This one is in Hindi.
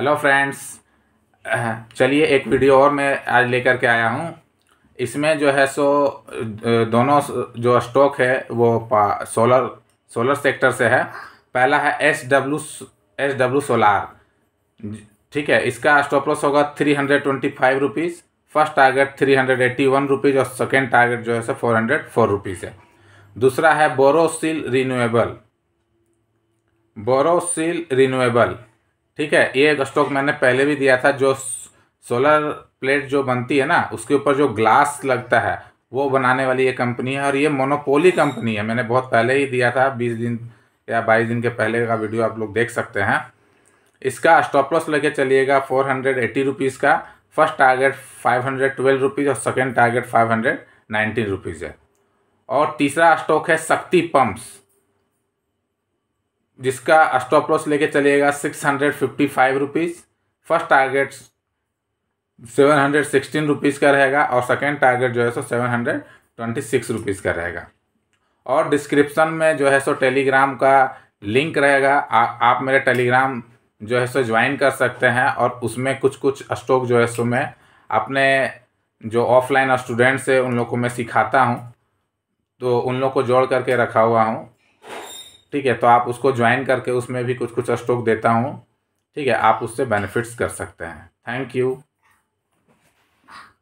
हेलो फ्रेंड्स uh, चलिए एक वीडियो और मैं आज लेकर के आया हूँ इसमें जो है सो uh, दोनों जो स्टॉक है वो सोलर सोलर सेक्टर से है पहला है S W S W solar ठीक है इसका स्टॉप लॉस होगा three hundred twenty five rupees first target three hundred eighty one rupees और सेकेंड टारगेट जो है सो फोर हंड्रेड फोर रुपीज़ है दूसरा है बोरोसिल रीनुएबल बोरोसिल रीनुएबल ठीक है ये एक स्टॉक मैंने पहले भी दिया था जो सोलर प्लेट जो बनती है ना उसके ऊपर जो ग्लास लगता है वो बनाने वाली ये कंपनी है और ये मोनोपोली कंपनी है मैंने बहुत पहले ही दिया था बीस दिन या बाईस दिन के पहले का वीडियो आप लोग देख सकते हैं इसका स्टॉप लॉस लेके चलिएगा फोर हंड्रेड एट्टी रुपीज़ का first target five hundred twelve rupees और second target five hundred nineteen rupees है और तीसरा स्टॉक है शक्ति पम्प्स जिसका स्टॉप लॉस लेके चलिएगा six hundred fifty five rupees first target seven hundred sixteen rupees का रहेगा और सेकेंड टारगेट जो है सो seven hundred twenty six rupees का रहेगा और डिस्क्रिप्सन में जो है सो टेलीग्राम का लिंक रहेगा आप मेरे टेलीग्राम जो है सो ज्वाइन कर सकते हैं और उसमें कुछ कुछ स्टॉक जो है सो मैं अपने जो ऑफलाइन स्टूडेंट्स है उन लोग को मैं सिखाता हूँ तो उन लोग को जोड़ करके रखा हुआ हूँ ठीक है तो आप उसको ज्वाइन करके उसमें भी कुछ कुछ स्टॉक देता हूँ ठीक है आप उससे बेनिफिट्स कर सकते हैं थैंक यू